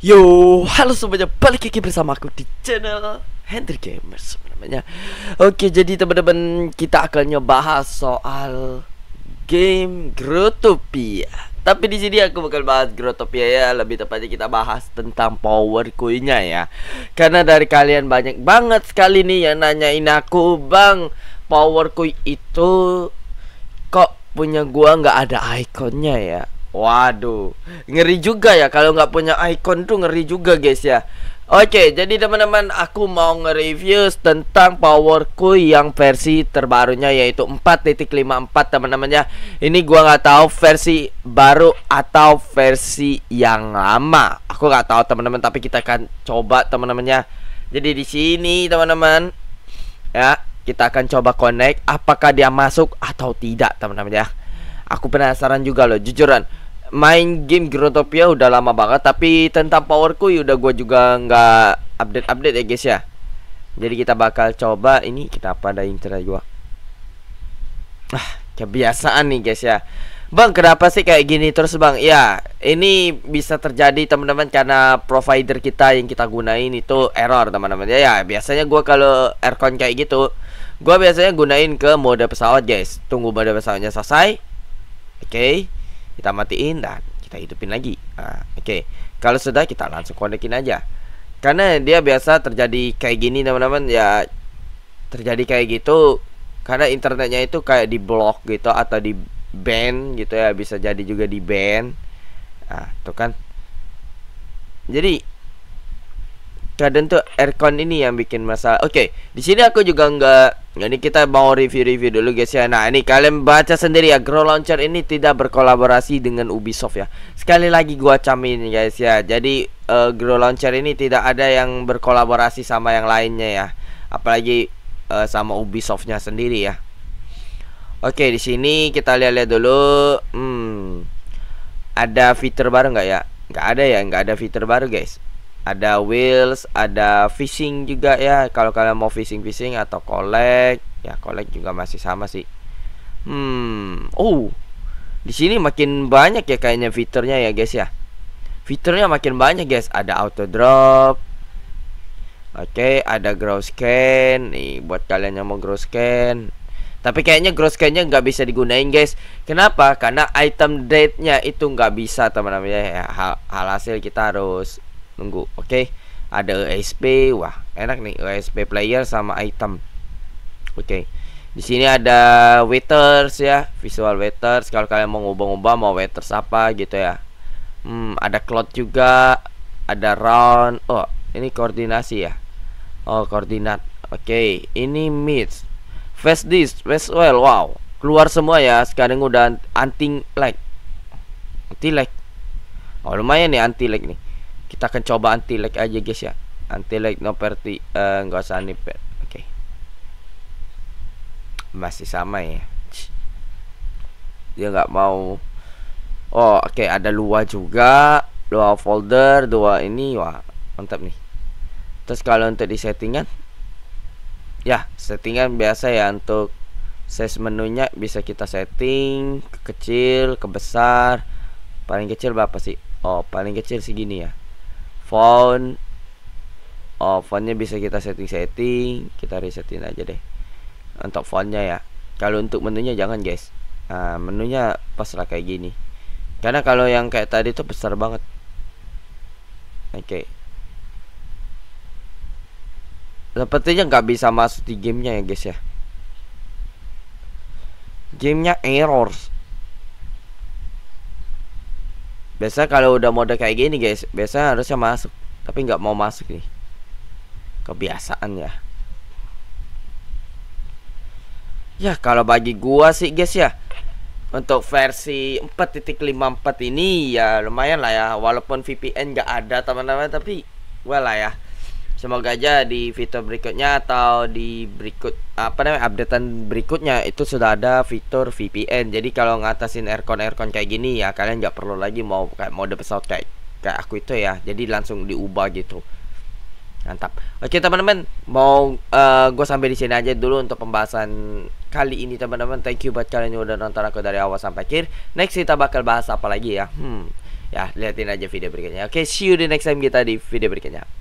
Yo, halo semuanya, balik lagi bersama aku di channel Henry Gamers namanya. Oke, jadi teman-teman kita akan bahas soal game Grotopia. Tapi di sini aku bakal bahas Grotopia ya, lebih tepatnya kita bahas tentang power kuenya ya. Karena dari kalian banyak banget sekali nih yang nanyain aku, "Bang, power kui itu kok punya gua nggak ada ikonnya ya?" Waduh, ngeri juga ya kalau nggak punya icon tuh ngeri juga guys ya. Oke, jadi teman-teman aku mau nge-review tentang powerku yang versi terbarunya yaitu 4.54 teman-teman ya. Ini gua nggak tahu versi baru atau versi yang lama. Aku nggak tahu teman-teman tapi kita akan coba teman-teman ya. Jadi di sini teman-teman ya, kita akan coba connect apakah dia masuk atau tidak teman-teman ya. Aku penasaran juga loh jujuran main game Grotopia udah lama banget tapi tentang powerku ya udah gue juga nggak update-update ya guys ya jadi kita bakal coba ini kita apa ada intro gua ah kebiasaan nih guys ya Bang kenapa sih kayak gini terus bang ya ini bisa terjadi teman-teman karena provider kita yang kita gunain itu error teman-teman ya ya biasanya gua kalau aircon kayak gitu gua biasanya gunain ke mode pesawat guys tunggu mode pesawatnya selesai oke okay kita matiin dan kita hidupin lagi nah, oke okay. kalau sudah kita langsung konekin aja karena dia biasa terjadi kayak gini teman-teman ya terjadi kayak gitu karena internetnya itu kayak di blok gitu atau di ban gitu ya bisa jadi juga di ban nah tuh kan jadi kadang tuh aircon ini yang bikin masalah. Oke, di sini aku juga nggak. Ini kita mau review-review dulu guys ya. Nah ini kalian baca sendiri ya. Grow Launcher ini tidak berkolaborasi dengan Ubisoft ya. Sekali lagi gua camin guys ya. Jadi uh, Grow Launcher ini tidak ada yang berkolaborasi sama yang lainnya ya. Apalagi uh, sama Ubisoftnya sendiri ya. Oke okay, di sini kita lihat-lihat dulu. Hmm, ada fitur baru nggak ya? Nggak ada ya. Nggak ada fitur baru guys ada wheels, ada fishing juga ya. Kalau kalian mau fishing-fishing atau collect, ya collect juga masih sama sih. Hmm, oh. Di sini makin banyak ya kayaknya fiturnya ya guys ya. Fiturnya makin banyak guys, ada auto drop. Oke, okay, ada grow scan nih buat kalian yang mau grow scan. Tapi kayaknya grow scan-nya nggak bisa digunain guys. Kenapa? Karena item date-nya itu nggak bisa teman-teman ya. Hal, hal hasil kita harus nunggu oke okay? ada ESP wah enak nih ESP player sama item oke okay. di sini ada waiters ya visual waiters kalau kalian mau ngubah-ngubah mau waiters apa gitu ya hmm, ada cloud juga ada round oh ini koordinasi ya oh koordinat oke okay. ini mid face this face well wow keluar semua ya sekarang udah anting like, anti like, oh lumayan nih anti like nih kita akan coba anti lag aja guys ya anti lag no party enggak eh, uh, usah nipet oke okay. masih sama ya dia nggak mau oh oke okay, ada luar juga dua folder dua ini wah mantap nih terus kalau untuk di settingan ya settingan biasa ya untuk size menunya bisa kita setting ke kecil ke besar paling kecil berapa sih oh paling kecil segini ya font oh fontnya bisa kita setting-setting kita resetin aja deh untuk fontnya ya kalau untuk menunya jangan guys nah, menunya pasrah kayak gini karena kalau yang kayak tadi tuh besar banget oke okay. sepertinya nggak bisa masuk di gamenya ya guys ya gamenya errors biasa kalau udah mode kayak gini guys biasa harusnya masuk tapi nggak mau masuk nih kebiasaan ya ya kalau bagi gua sih guys ya untuk versi 4.54 ini ya lumayan lah ya walaupun VPN nggak ada teman-teman tapi gua lah ya semoga aja di fitur berikutnya atau di berikut apa namanya updatean berikutnya itu sudah ada fitur VPN jadi kalau ngatasin aircon aircon kayak gini ya kalian nggak perlu lagi mau kayak mode pesawat kayak kayak aku itu ya jadi langsung diubah gitu mantap oke teman-teman mau uh, eh, gue sampai di sini aja dulu untuk pembahasan kali ini teman-teman thank you buat kalian yang udah nonton aku dari awal sampai akhir next kita bakal bahas apa lagi ya hmm ya liatin aja video berikutnya oke see you di next time kita di video berikutnya